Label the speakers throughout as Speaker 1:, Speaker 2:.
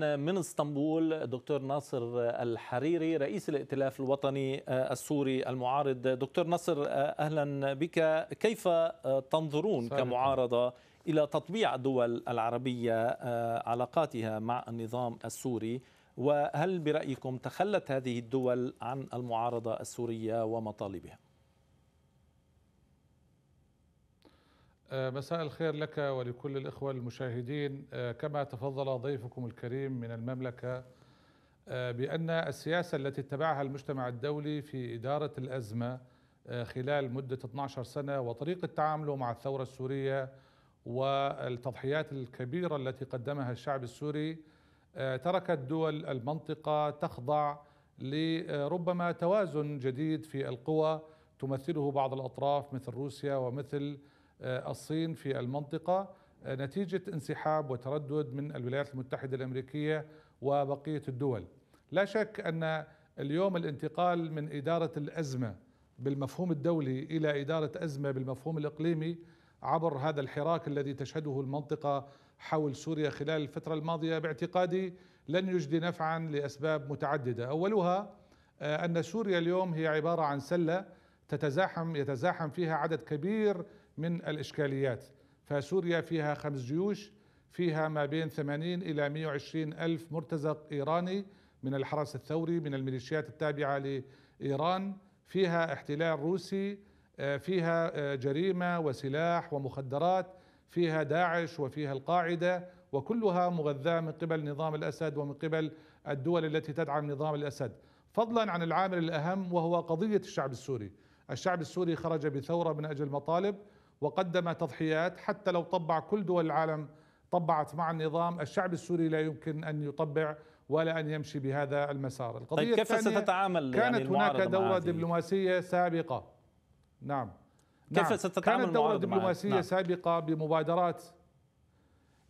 Speaker 1: من اسطنبول دكتور ناصر الحريري رئيس الائتلاف الوطني آه، السوري المعارض دكتور ناصر آه، اهلا بك كيف آه، تنظرون كمعارضه الى تطبيع الدول العربيه علاقاتها مع النظام السوري وهل برايكم تخلت هذه الدول عن المعارضه السوريه ومطالبها
Speaker 2: آه، مساء الخير لك ولكل الإخوة المشاهدين آه، كما تفضل ضيفكم الكريم من المملكة آه، بأن السياسة التي اتبعها المجتمع الدولي في إدارة الأزمة خلال مدة 12 سنة وطريقة تعامله مع الثورة السورية والتضحيات الكبيرة التي قدمها الشعب السوري تركت دول المنطقة تخضع لربما توازن جديد في القوى تمثله بعض الأطراف مثل روسيا ومثل آه، الصين في المنطقة آه، نتيجة انسحاب وتردد من الولايات المتحدة الأمريكية وبقية الدول لا شك أن اليوم الانتقال من إدارة الأزمة بالمفهوم الدولي إلى إدارة أزمة بالمفهوم الإقليمي عبر هذا الحراك الذي تشهده المنطقة حول سوريا خلال الفترة الماضية باعتقادي لن يجدي نفعا لأسباب متعددة أولها آه، أن سوريا اليوم هي عبارة عن سلة تتزاحم يتزاحم فيها عدد كبير من الإشكاليات فسوريا فيها خمس جيوش فيها ما بين 80 إلى 120 ألف مرتزق إيراني من الحرس الثوري من الميليشيات التابعة لإيران فيها احتلال روسي آه، فيها آه، جريمة وسلاح ومخدرات فيها داعش وفيها القاعدة وكلها مغذاة من قبل نظام الأسد ومن قبل الدول التي تدعم نظام الأسد فضلا عن العامل الأهم وهو قضية الشعب السوري الشعب السوري خرج بثورة من أجل مطالب وقدم تضحيات حتى لو طبع كل دول العالم طبعت مع النظام الشعب السوري لا يمكن أن يطبع ولا أن يمشي بهذا المسار القضية طيب كيف ستتعامل يعني كانت يعني هناك دورة دبلوماسية سابقة نعم كيف نعم. ستتعامل كانت دورة دبلوماسية نعم. سابقة بمبادرات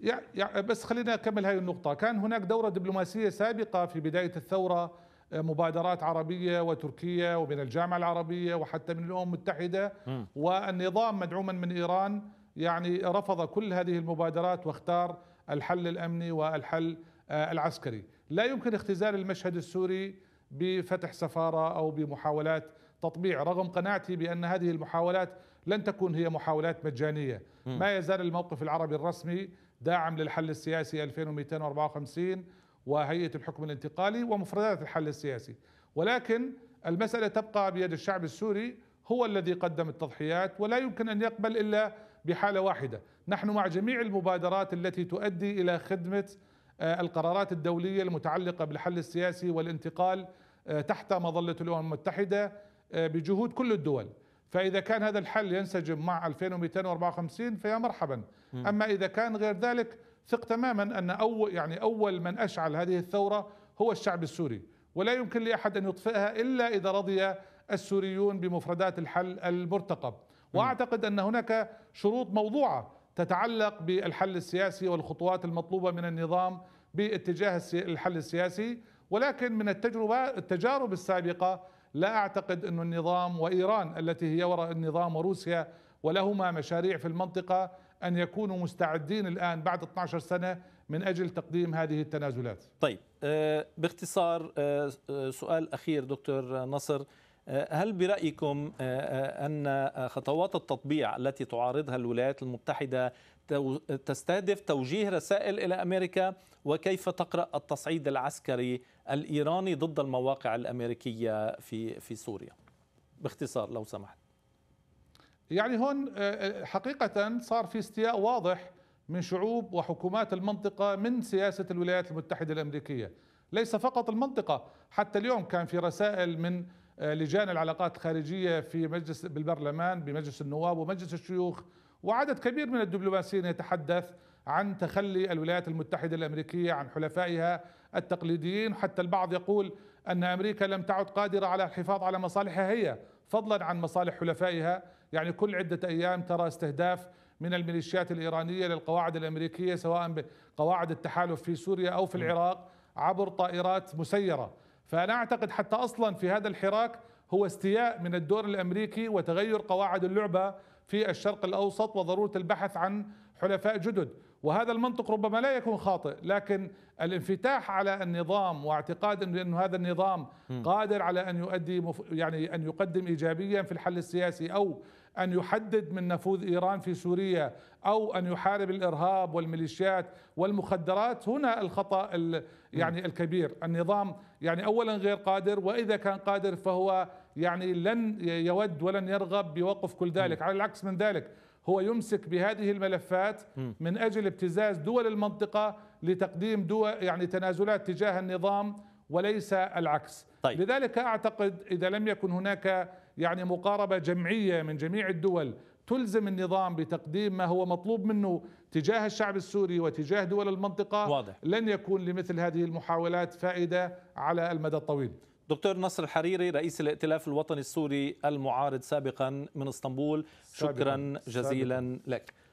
Speaker 2: يعني بس خلينا أكمل هذه النقطة كان هناك دورة دبلوماسية سابقة في بداية الثورة مبادرات عربية وتركية ومن الجامعة العربية وحتى من الأمم المتحدة والنظام مدعوما من إيران يعني رفض كل هذه المبادرات واختار الحل الأمني والحل آه، العسكري لا يمكن اختزال المشهد السوري بفتح سفارة أو بمحاولات تطبيع رغم قناعتي بأن هذه المحاولات لن تكون هي محاولات مجانية ما يزال الموقف العربي الرسمي داعم للحل السياسي 2254 وهيئه الحكم الانتقالي ومفردات الحل السياسي ولكن المساله تبقى بيد الشعب السوري هو الذي قدم التضحيات ولا يمكن ان يقبل الا بحاله واحده، نحن مع جميع المبادرات التي تؤدي الى خدمه آه، القرارات الدوليه المتعلقه بالحل السياسي والانتقال آه، تحت مظله الامم المتحده آه، بجهود كل الدول. فاذا كان هذا الحل ينسجم مع 2254 فيا مرحبا، اما اذا كان غير ذلك ثق تماما ان اول يعني اول من اشعل هذه الثوره هو الشعب السوري ولا يمكن لاحد ان يطفئها الا اذا رضي السوريون بمفردات الحل المرتقب واعتقد ان هناك شروط موضوعه تتعلق بالحل السياسي والخطوات المطلوبه من النظام باتجاه الحل السياسي ولكن من التجربه التجارب السابقه لا اعتقد ان النظام وايران التي هي وراء النظام وروسيا ولهما مشاريع في المنطقه أن يكونوا مستعدين الآن بعد 12 سنة من أجل تقديم هذه التنازلات
Speaker 1: طيب آه، باختصار آه، آه، سؤال أخير دكتور نصر هل برأيكم أن خطوات التطبيع التي تعارضها الولايات المتحدة تستهدف توجيه رسائل إلى أمريكا وكيف تقرأ التصعيد العسكري الإيراني ضد المواقع الأمريكية في في سوريا
Speaker 2: باختصار لو سمحت يعني هون آه، آه، حقيقة صار في استياء واضح من شعوب وحكومات المنطقة من سياسة الولايات المتحدة الأمريكية ليس فقط المنطقة حتى اليوم كان في رسائل من آه، لجان العلاقات الخارجية في مجلس بالبرلمان بمجلس النواب ومجلس الشيوخ وعدد كبير من الدبلوماسيين يتحدث عن تخلي الولايات المتحدة الأمريكية عن حلفائها التقليديين حتى البعض يقول أن أمريكا لم تعد قادرة على الحفاظ على مصالحها هي فضلا عن مصالح حلفائها يعني كل عدة أيام ترى استهداف من الميليشيات الإيرانية للقواعد الأمريكية سواء بقواعد التحالف في سوريا أو في العراق عبر طائرات مسيرة فأنا أعتقد حتى أصلا في هذا الحراك هو استياء من الدور الأمريكي وتغير قواعد اللعبة في الشرق الأوسط وضرورة البحث عن حلفاء جدد وهذا المنطق ربما لا يكون خاطئ لكن الانفتاح على النظام واعتقاد أن هذا النظام قادر على أن يؤدي يعني أن يقدم إيجابيا في الحل السياسي أو أن يحدد من نفوذ إيران في سوريا أو أن يحارب الإرهاب والميليشيات والمخدرات هنا الخطأ يعني الكبير النظام يعني أولا غير قادر وإذا كان قادر فهو يعني لن يود ولن يرغب بوقف كل ذلك على العكس من ذلك هو يمسك بهذه الملفات من اجل ابتزاز دول المنطقه لتقديم دول يعني تنازلات تجاه النظام وليس العكس طيب. لذلك اعتقد اذا لم يكن هناك يعني مقاربه جمعيه من جميع الدول تلزم النظام بتقديم ما هو مطلوب منه تجاه الشعب السوري وتجاه دول المنطقه واضح. لن يكون لمثل هذه المحاولات فائده على المدى الطويل دكتور نصر الحريري رئيس الائتلاف الوطني
Speaker 1: السوري المعارض سابقا من اسطنبول شكرا جزيلا لك